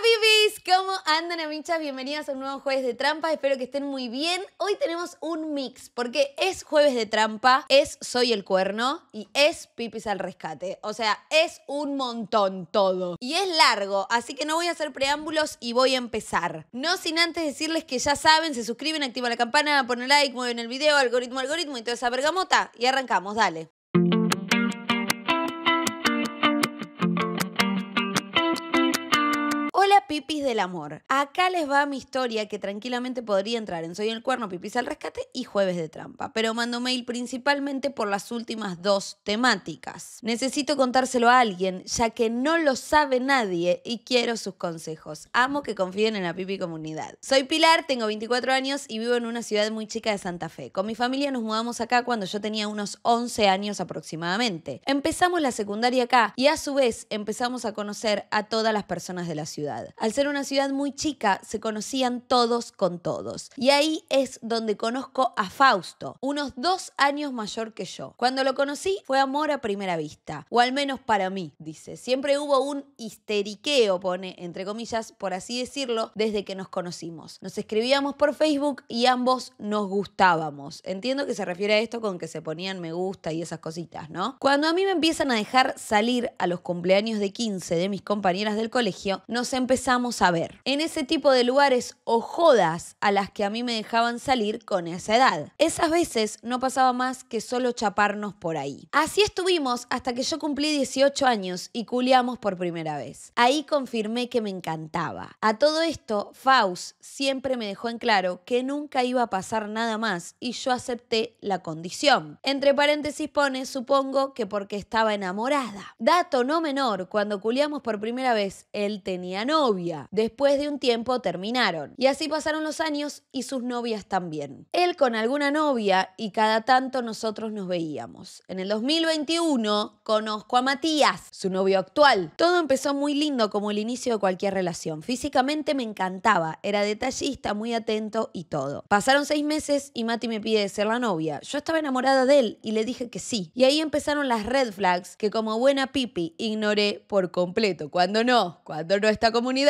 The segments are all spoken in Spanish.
pipis! ¿Cómo andan, amichas? Bienvenidas a un nuevo Jueves de Trampa. Espero que estén muy bien. Hoy tenemos un mix, porque es Jueves de Trampa, es Soy el Cuerno y es Pipis al Rescate. O sea, es un montón todo. Y es largo, así que no voy a hacer preámbulos y voy a empezar. No sin antes decirles que ya saben, se suscriben, activan la campana, ponen like, mueven el video, algoritmo, algoritmo y toda esa bergamota. Y arrancamos, dale. pipis del amor. Acá les va mi historia que tranquilamente podría entrar en Soy el Cuerno, Pipis al Rescate y Jueves de Trampa, pero mando mail principalmente por las últimas dos temáticas. Necesito contárselo a alguien, ya que no lo sabe nadie y quiero sus consejos. Amo que confíen en la Pipi Comunidad. Soy Pilar, tengo 24 años y vivo en una ciudad muy chica de Santa Fe. Con mi familia nos mudamos acá cuando yo tenía unos 11 años aproximadamente. Empezamos la secundaria acá y a su vez empezamos a conocer a todas las personas de la ciudad. Al ser una ciudad muy chica, se conocían todos con todos. Y ahí es donde conozco a Fausto, unos dos años mayor que yo. Cuando lo conocí fue amor a primera vista, o al menos para mí, dice. Siempre hubo un histeriqueo, pone, entre comillas, por así decirlo, desde que nos conocimos. Nos escribíamos por Facebook y ambos nos gustábamos. Entiendo que se refiere a esto con que se ponían me gusta y esas cositas, ¿no? Cuando a mí me empiezan a dejar salir a los cumpleaños de 15 de mis compañeras del colegio, nos empezamos a ver. En ese tipo de lugares o jodas a las que a mí me dejaban salir con esa edad. Esas veces no pasaba más que solo chaparnos por ahí. Así estuvimos hasta que yo cumplí 18 años y culiamos por primera vez. Ahí confirmé que me encantaba. A todo esto, Faust siempre me dejó en claro que nunca iba a pasar nada más y yo acepté la condición. Entre paréntesis pone, supongo que porque estaba enamorada. Dato no menor, cuando culiamos por primera vez, él tenía novio Después de un tiempo terminaron. Y así pasaron los años y sus novias también. Él con alguna novia y cada tanto nosotros nos veíamos. En el 2021 conozco a Matías, su novio actual. Todo empezó muy lindo como el inicio de cualquier relación. Físicamente me encantaba, era detallista, muy atento y todo. Pasaron seis meses y Mati me pide ser la novia. Yo estaba enamorada de él y le dije que sí. Y ahí empezaron las red flags que como buena pipi ignoré por completo. Cuando no, cuando no esta comunidad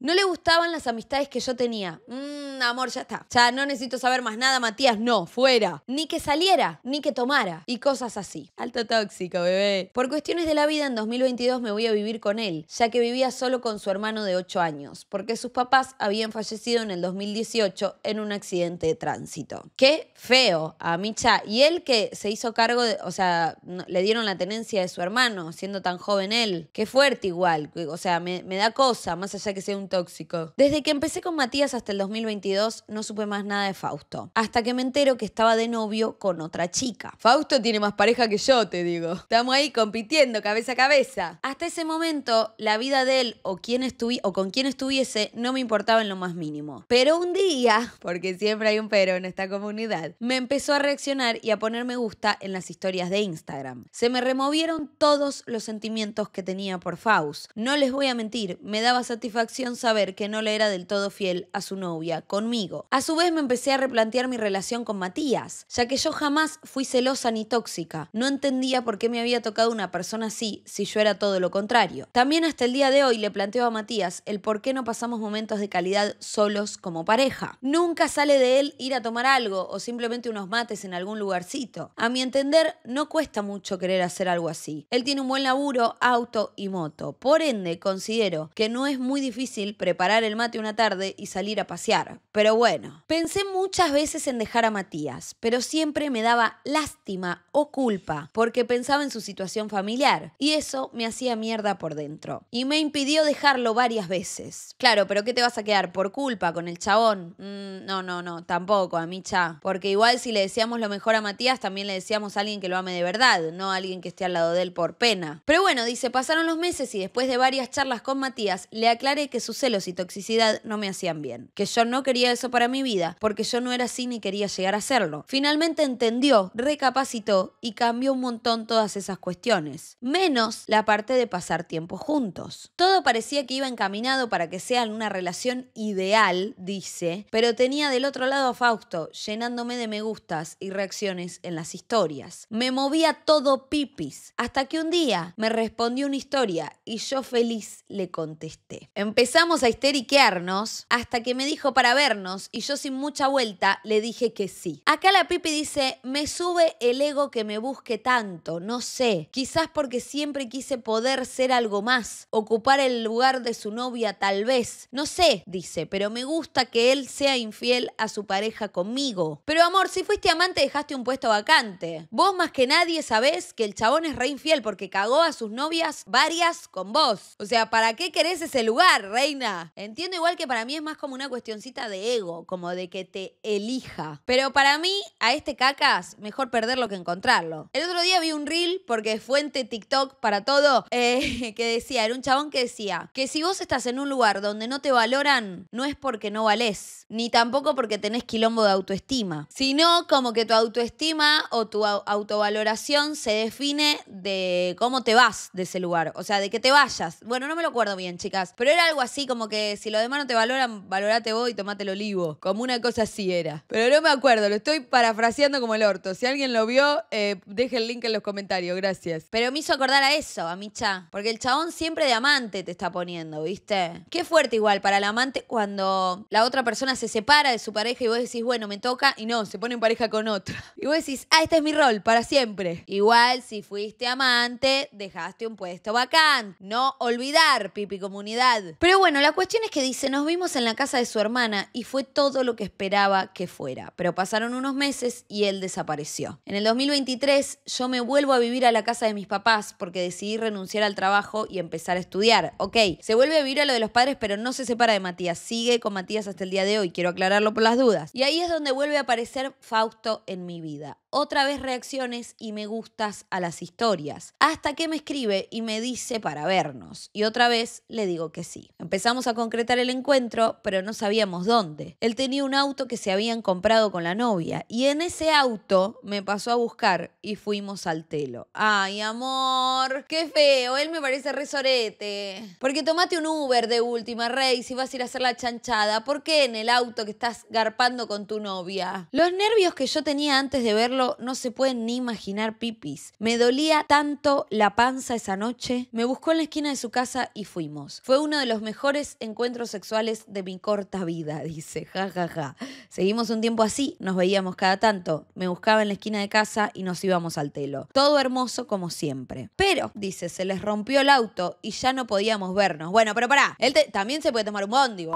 no le gustaban las amistades que yo tenía. Mmm, amor, ya está. Ya no necesito saber más nada, Matías. No, fuera. Ni que saliera, ni que tomara. Y cosas así. Alto tóxico, bebé. Por cuestiones de la vida, en 2022 me voy a vivir con él, ya que vivía solo con su hermano de 8 años, porque sus papás habían fallecido en el 2018 en un accidente de tránsito. Qué feo, a Micha. Y él que se hizo cargo, de, o sea, le dieron la tenencia de su hermano, siendo tan joven él. Qué fuerte igual. O sea, me, me da cosa, más más allá que sea un tóxico. Desde que empecé con Matías hasta el 2022, no supe más nada de Fausto. Hasta que me entero que estaba de novio con otra chica. Fausto tiene más pareja que yo, te digo. Estamos ahí compitiendo cabeza a cabeza. Hasta ese momento, la vida de él o, quién o con quién estuviese no me importaba en lo más mínimo. Pero un día, porque siempre hay un pero en esta comunidad, me empezó a reaccionar y a ponerme me gusta en las historias de Instagram. Se me removieron todos los sentimientos que tenía por Faust. No les voy a mentir, me daba satisfacción saber que no le era del todo fiel a su novia, conmigo. A su vez me empecé a replantear mi relación con Matías, ya que yo jamás fui celosa ni tóxica. No entendía por qué me había tocado una persona así si yo era todo lo contrario. También hasta el día de hoy le planteo a Matías el por qué no pasamos momentos de calidad solos como pareja. Nunca sale de él ir a tomar algo o simplemente unos mates en algún lugarcito. A mi entender, no cuesta mucho querer hacer algo así. Él tiene un buen laburo, auto y moto. Por ende, considero que no es muy difícil preparar el mate una tarde y salir a pasear. Pero bueno, pensé muchas veces en dejar a Matías, pero siempre me daba lástima o culpa porque pensaba en su situación familiar y eso me hacía mierda por dentro. Y me impidió dejarlo varias veces. Claro, pero ¿qué te vas a quedar? ¿Por culpa con el chabón? Mm, no, no, no, tampoco, a mí cha. Porque igual si le decíamos lo mejor a Matías, también le decíamos a alguien que lo ame de verdad, no a alguien que esté al lado de él por pena. Pero bueno, dice, pasaron los meses y después de varias charlas con Matías, le aclaré que sus celos y toxicidad no me hacían bien, que yo no quería eso para mi vida, porque yo no era así ni quería llegar a serlo. Finalmente entendió, recapacitó y cambió un montón todas esas cuestiones, menos la parte de pasar tiempo juntos. Todo parecía que iba encaminado para que sea una relación ideal, dice, pero tenía del otro lado a Fausto, llenándome de me gustas y reacciones en las historias. Me movía todo pipis, hasta que un día me respondió una historia y yo feliz le contesté. Empezamos a histeriquearnos hasta que me dijo para vernos y yo sin mucha vuelta le dije que sí. Acá la Pipi dice, me sube el ego que me busque tanto, no sé, quizás porque siempre quise poder ser algo más, ocupar el lugar de su novia tal vez, no sé, dice, pero me gusta que él sea infiel a su pareja conmigo. Pero amor, si fuiste amante dejaste un puesto vacante. Vos más que nadie sabés que el chabón es re infiel porque cagó a sus novias varias con vos. O sea, ¿para qué querés ese lugar, reina. Entiendo igual que para mí es más como una cuestioncita de ego, como de que te elija. Pero para mí, a este cacas, mejor perderlo que encontrarlo. El otro día vi un reel, porque fuente TikTok para todo, eh, que decía, era un chabón que decía, que si vos estás en un lugar donde no te valoran, no es porque no valés, ni tampoco porque tenés quilombo de autoestima, sino como que tu autoestima o tu autovaloración se define de cómo te vas de ese lugar, o sea, de que te vayas. Bueno, no me lo acuerdo bien, chicas, pero era algo así como que si los demás no te valoran, valorate vos y tomate el olivo. Como una cosa así era. Pero no me acuerdo, lo estoy parafraseando como el orto. Si alguien lo vio, eh, deje el link en los comentarios, gracias. Pero me hizo acordar a eso, a mi cha. Porque el chabón siempre de amante te está poniendo, ¿viste? Qué fuerte igual para el amante cuando la otra persona se separa de su pareja y vos decís, bueno, me toca. Y no, se pone en pareja con otra. Y vos decís, ah, este es mi rol para siempre. Igual si fuiste amante, dejaste un puesto vacante. No olvidar, pipi comunidad pero bueno, la cuestión es que dice, nos vimos en la casa de su hermana y fue todo lo que esperaba que fuera. Pero pasaron unos meses y él desapareció. En el 2023 yo me vuelvo a vivir a la casa de mis papás porque decidí renunciar al trabajo y empezar a estudiar. Ok, se vuelve a vivir a lo de los padres pero no se separa de Matías. Sigue con Matías hasta el día de hoy, quiero aclararlo por las dudas. Y ahí es donde vuelve a aparecer Fausto en mi vida otra vez reacciones y me gustas a las historias. Hasta que me escribe y me dice para vernos. Y otra vez le digo que sí. Empezamos a concretar el encuentro, pero no sabíamos dónde. Él tenía un auto que se habían comprado con la novia y en ese auto me pasó a buscar y fuimos al telo. Ay, amor, qué feo, él me parece resorete. Porque tomate un Uber de última, Rey, si vas a ir a hacer la chanchada, ¿por qué en el auto que estás garpando con tu novia? Los nervios que yo tenía antes de verlo no se pueden ni imaginar, pipis. Me dolía tanto la panza esa noche, me buscó en la esquina de su casa y fuimos. Fue uno de los mejores encuentros sexuales de mi corta vida, dice, jajaja. Ja, ja. Seguimos un tiempo así, nos veíamos cada tanto, me buscaba en la esquina de casa y nos íbamos al telo. Todo hermoso como siempre. Pero, dice, se les rompió el auto y ya no podíamos vernos. Bueno, pero pará, él también se puede tomar un bondi,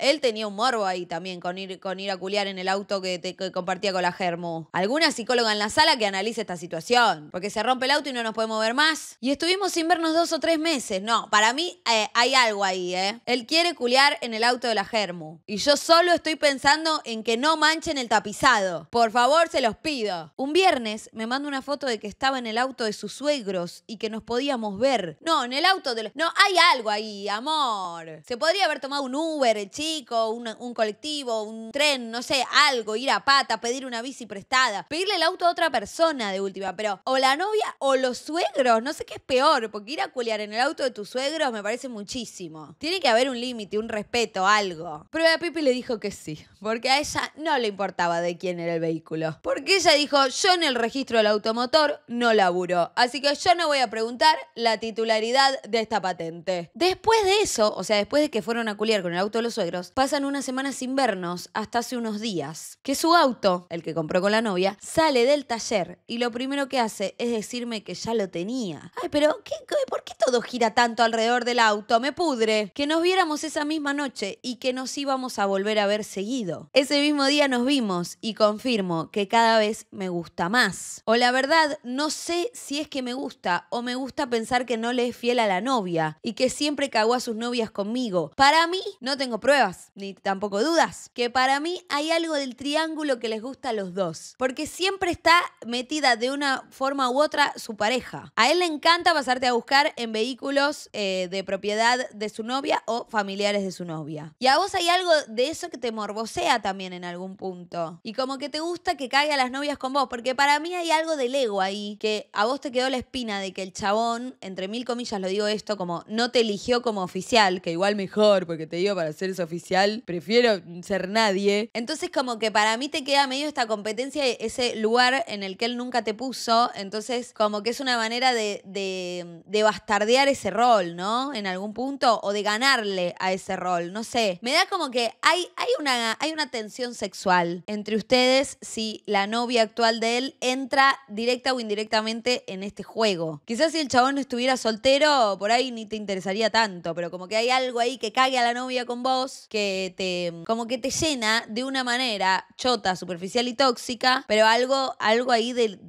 él tenía un morbo ahí también con ir, con ir a culiar en el auto que, compartía con la Germu. Alguna psicóloga en la sala que analice esta situación, porque se rompe el auto y no nos podemos ver más. Y estuvimos sin vernos dos o tres meses. No, para mí eh, hay algo ahí, ¿eh? Él quiere culiar en el auto de la Germu. Y yo solo estoy pensando en que no manchen el tapizado. Por favor, se los pido. Un viernes me manda una foto de que estaba en el auto de sus suegros y que nos podíamos ver. No, en el auto de los... No, hay algo ahí, amor. Se podría haber tomado un Uber, chico un, colectivo, un tren, no sé, algo, ir a pata, pedir una bici prestada, pedirle el auto a otra persona de última, pero o la novia o los suegros, no sé qué es peor, porque ir a culiar en el auto de tus suegros me parece muchísimo. Tiene que haber un límite, un respeto, algo. Pero a Pipi le dijo que sí, porque a ella no le importaba de quién era el vehículo. Porque ella dijo, yo en el registro del automotor no laburo, así que yo no voy a preguntar la titularidad de esta patente. Después de eso, o sea, después de que fueron a culiar con el auto de los suegros, pasan unas semanas sin vernos hasta hace unos días, que su auto, el que compró con la novia, sale del taller y lo primero que hace es decirme que ya lo tenía. Ay, pero ¿qué, qué, por qué todo gira tanto alrededor del auto? Me pudre. Que nos viéramos esa misma noche y que nos íbamos a volver a ver seguido. Ese mismo día nos vimos y confirmo que cada vez me gusta más. O la verdad, no sé si es que me gusta o me gusta pensar que no le es fiel a la novia y que siempre cagó a sus novias conmigo. Para mí, no tengo pruebas ni tampoco dudas, que para mí hay algo del triángulo que les gusta a los dos, porque siempre está metida de una forma u otra su pareja. A él le encanta pasarte a buscar en vehículos eh, de propiedad de su novia o familiares de su novia. Y a vos hay algo de eso que te morbosea también en algún punto. Y como que te gusta que caiga las novias con vos, porque para mí hay algo del ego ahí, que a vos te quedó la espina de que el chabón, entre mil comillas lo digo esto, como no te eligió como oficial, que igual mejor, porque te dio para hacer eso oficial, prefiero ser nadie. Entonces como que para mí te queda medio esta competencia, ese lugar en el que él nunca te puso, entonces como que es una manera de, bastardear ese rol, ¿no? En algún punto, o de ganarle a ese rol, no sé. Me da como que hay, hay, una, hay una tensión sexual entre ustedes si la novia actual de él entra directa o indirectamente en este juego. Quizás si el chabón estuviera soltero, por ahí ni te interesaría tanto, pero como que hay algo ahí que cague a la novia con vos que te, mm, como que te llena de una manera chota, superficial y tóxica, pero algo, algo ahí del,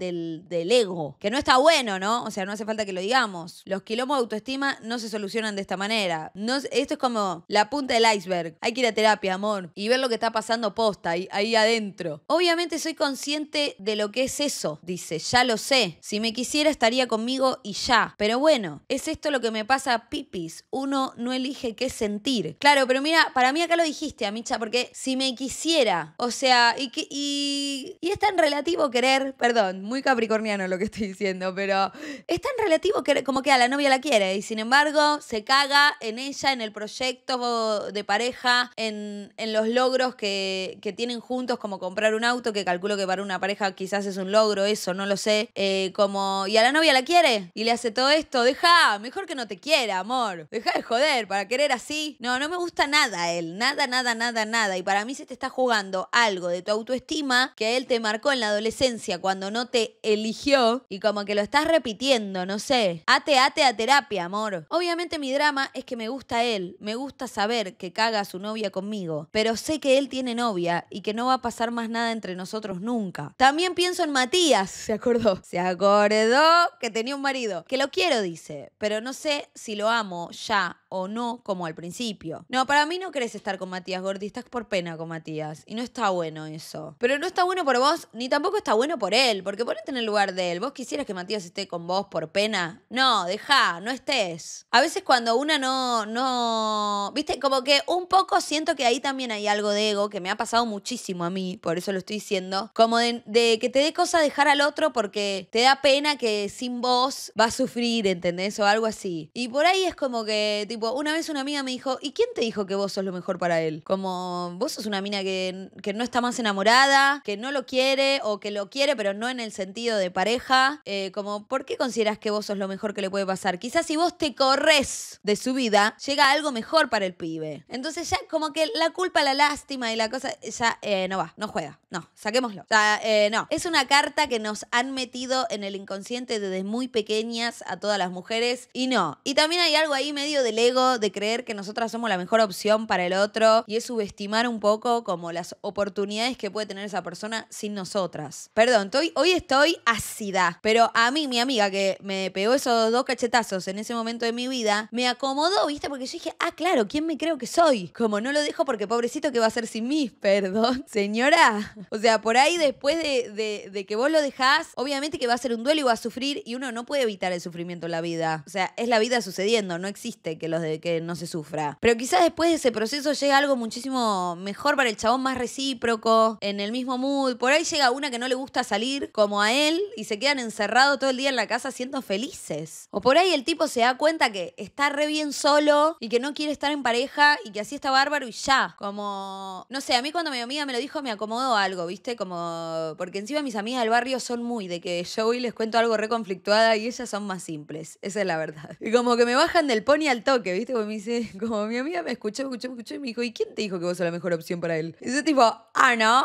ego, que no está bueno, ¿no? O sea, no hace falta que lo digamos. Los quilombos de autoestima no se solucionan de esta manera. No, esto es como la punta del iceberg. Hay que ir a terapia, amor, y ver lo que está pasando posta ahí, ahí adentro. Obviamente soy consciente de lo que es eso, dice, ya lo sé. Si me quisiera estaría conmigo y ya. Pero bueno, es esto lo que me pasa a pipis. Uno no elige qué sentir. Claro, pero mira, para mí acá lo dijiste, Amicha, porque si me quisiera, o sea, y, y, es tan relativo querer, perdón, muy capricorniano lo que estoy diciendo, pero es tan relativo que, como que a la novia la quiere y sin embargo se caga en ella, en el proyecto de pareja, en, los logros que, tienen juntos, como comprar un auto, que calculo que para una pareja quizás es un logro eso, no lo sé, eh, como, y a la novia la quiere y le hace todo esto, deja, mejor que no te quiera, amor, deja de joder, para querer así, no, no me gusta nada Nada, nada, nada, nada. Y para mí se te está jugando algo de tu autoestima que él te marcó en la adolescencia cuando no te eligió y como que lo estás repitiendo, no sé. Ate, ate a terapia, amor. Obviamente mi drama es que me gusta él, me gusta saber que caga a su novia conmigo, pero sé que él tiene novia y que no va a pasar más nada entre nosotros nunca. También pienso en Matías, se acordó. Se acordó que tenía un marido, que lo quiero, dice, pero no sé si lo amo ya o no como al principio. No, para mí no querés estar con Matías Gordi, estás por pena con Matías. Y no está bueno eso. Pero no está bueno por vos, ni tampoco está bueno por él, porque ponete en el lugar de él. ¿Vos quisieras que Matías esté con vos por pena? No, deja, no estés. A veces cuando una no, no, viste, como que un poco siento que ahí también hay algo de ego que me ha pasado muchísimo a mí, por eso lo estoy diciendo, como de, que te dé cosa dejar al otro porque te da pena que sin vos va a sufrir, ¿entendés? O algo así. Y por ahí es como que, una vez una amiga me dijo, ¿y quién te dijo que vos sos lo mejor para él? Como, vos sos una mina que, no está más enamorada, que no lo quiere o que lo quiere, pero no en el sentido de pareja. Eh, como, ¿por qué consideras que vos sos lo mejor que le puede pasar? Quizás si vos te corres de su vida, llega algo mejor para el pibe. Entonces ya como que la culpa, la lástima y la cosa, ya eh, no va, no juega. No, saquémoslo. O sea, eh, no. Es una carta que nos han metido en el inconsciente desde muy pequeñas a todas las mujeres y no. Y también hay algo ahí medio de ego de creer que nosotras somos la mejor opción para el otro y es subestimar un poco como las oportunidades que puede tener esa persona sin nosotras. Perdón, hoy estoy ácida, pero a mí, mi amiga que me pegó esos dos cachetazos en ese momento de mi vida, me acomodó, ¿viste? Porque yo dije, ah, claro, ¿quién me creo que soy? Como no lo dejo porque pobrecito que va a ser sin mí, perdón, señora. O sea, por ahí después de, que vos lo dejás, obviamente que va a ser un duelo y va a sufrir y uno no puede evitar el sufrimiento en la vida. O sea, es la vida sucediendo, no existe que los de que no se sufra. Pero quizás después de ese proceso llega algo muchísimo mejor para el chabón, más recíproco, en el mismo mood. Por ahí llega una que no le gusta salir, como a él, y se quedan encerrados todo el día en la casa siendo felices. O por ahí el tipo se da cuenta que está re bien solo y que no quiere estar en pareja y que así está bárbaro y ya. Como, no sé, a mí cuando mi amiga me lo dijo me acomodó algo, ¿viste? Como, porque encima mis amigas del barrio son muy de que yo y les cuento algo re conflictuada y ellas son más simples. Esa es la verdad. Y como que me bajan del pony al toque. ¿viste? Como me dice, como mi amiga me escuchó, me escuchó, me escuchó y me dijo, ¿y quién te dijo que vos sos la mejor opción para él? Y yo tipo, ah, no.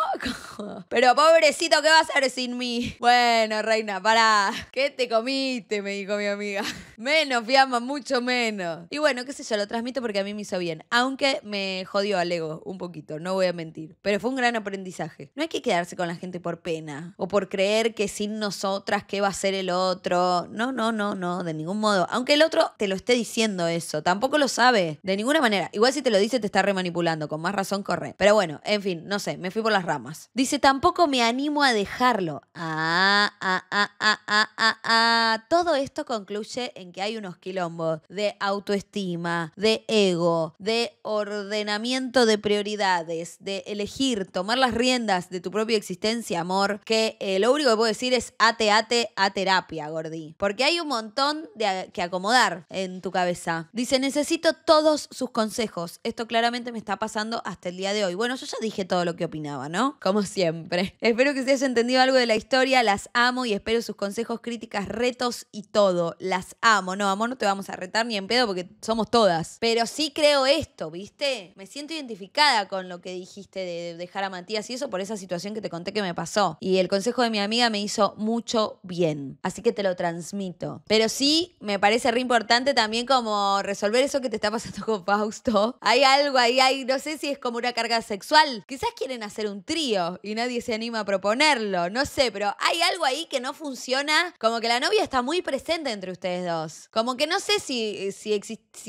Pero pobrecito, ¿qué va a hacer sin mí? Bueno, reina, para ¿Qué te comiste? Me dijo mi amiga. Menos, fiamma, mucho menos. Y bueno, qué sé yo, lo transmito porque a mí me hizo bien. Aunque me jodió al ego un poquito, no voy a mentir. Pero fue un gran aprendizaje. No hay que quedarse con la gente por pena o por creer que sin nosotras, ¿qué va a hacer el otro? No, no, no, no, de ningún modo. Aunque el otro te lo esté diciendo eso, tampoco Tampoco lo sabe, de ninguna manera. Igual si te lo dice te está remanipulando, con más razón corre. Pero bueno, en fin, no sé, me fui por las ramas. Dice, tampoco me animo a dejarlo. Ah, ah, ah, ah, ah, ah, ah. Todo esto concluye en que hay unos quilombos de autoestima, de ego, de ordenamiento de prioridades, de elegir, tomar las riendas de tu propia existencia, amor, que eh, lo único que puedo decir es ate, ate, a terapia, gordi. Porque hay un montón de, que acomodar en tu cabeza. Dice, necesito todos sus consejos. Esto claramente me está pasando hasta el día de hoy. Bueno, yo ya dije todo lo que opinaba, ¿no? Como siempre. Espero que se haya entendido algo de la historia. Las amo y espero sus consejos, críticas, retos y todo. Las amo. No, amor, no te vamos a retar ni en pedo porque somos todas. Pero sí creo esto, ¿viste? Me siento identificada con lo que dijiste de dejar a Matías y eso por esa situación que te conté que me pasó. Y el consejo de mi amiga me hizo mucho bien. Así que te lo transmito. Pero sí me parece re importante también como resolver ver eso que te está pasando con Fausto. Hay algo ahí, no sé si es como una carga sexual. Quizás quieren hacer un trío y nadie se anima a proponerlo, no sé, pero hay algo ahí que no funciona, como que la novia está muy presente entre ustedes dos. Como que no sé si,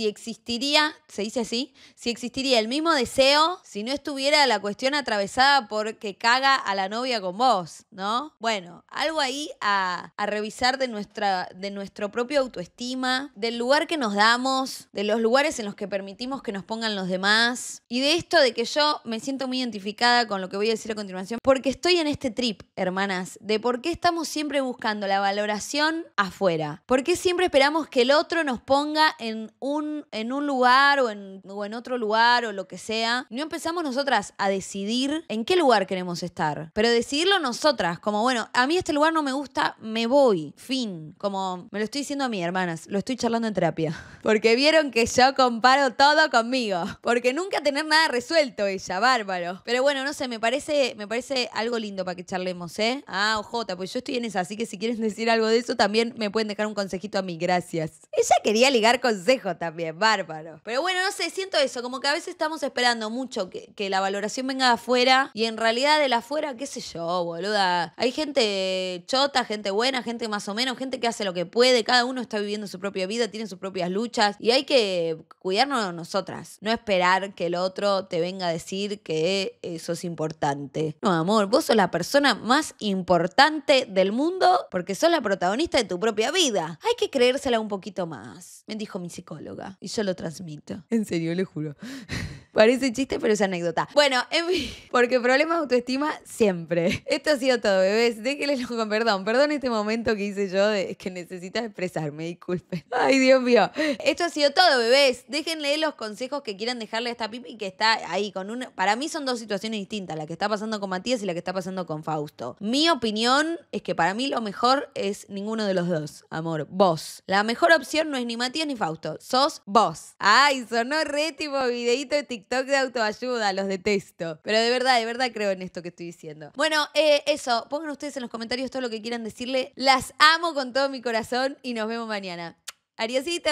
existiría, se dice así, si existiría el mismo deseo si no estuviera la cuestión atravesada por que caga a la novia con vos, ¿no? Bueno, algo ahí a, revisar de, nuestra, de nuestro propio autoestima, del lugar que nos damos, de los lugares en los que permitimos que nos pongan los demás y de esto de que yo me siento muy identificada con lo que voy a decir a continuación porque estoy en este trip, hermanas, de por qué estamos siempre buscando la valoración afuera, por qué siempre esperamos que el otro nos ponga en un, en un lugar o en, o en otro lugar o lo que sea. No empezamos nosotras a decidir en qué lugar queremos estar, pero decidirlo nosotras, como bueno, a mí este lugar no me gusta, me voy, fin, como me lo estoy diciendo a mí, hermanas, lo estoy charlando en terapia, porque vieron que yo comparo todo conmigo. Porque nunca tener nada resuelto ella, bárbaro. Pero bueno, no sé, me parece, me parece algo lindo para que charlemos, ¿eh? Ah, ojota, pues yo estoy en esa, así que si quieren decir algo de eso, también me pueden dejar un consejito a mí, gracias. Ella quería ligar consejos también, bárbaro. Pero bueno, no sé, siento eso, como que a veces estamos esperando mucho que, la valoración venga de afuera y en realidad de la afuera, qué sé yo, boluda. Hay gente chota, gente buena, gente más o menos, gente que hace lo que puede, cada uno está viviendo su propia vida, tiene sus propias luchas y hay que cuidarnos nosotras, no esperar que el otro te venga a decir que eso eh, es importante. No, amor, vos sos la persona más importante del mundo porque sos la protagonista de tu propia vida. Hay que creérsela un poquito más, me dijo mi psicóloga y yo lo transmito. En serio, le juro. Parece chiste, pero es anécdota. Bueno, en porque problemas de autoestima siempre. Esto ha sido todo, bebés. Déjenles con perdón. Perdón este momento que hice yo de que necesitas expresarme, disculpe Ay, Dios mío. Esto ha sido todo todo, bebés. Déjenle los consejos que quieran dejarle a esta pipi que está ahí con un. Para mí son dos situaciones distintas, la que está pasando con Matías y la que está pasando con Fausto. Mi opinión es que para mí lo mejor es ninguno de los dos, amor. Vos. La mejor opción no es ni Matías ni Fausto. Sos vos. Ay, sonó re tipo videito de TikTok de autoayuda. Los detesto. Pero de verdad, de verdad creo en esto que estoy diciendo. Bueno, eh, eso. Pongan ustedes en los comentarios todo lo que quieran decirle. Las amo con todo mi corazón y nos vemos mañana. ¡Adiósito!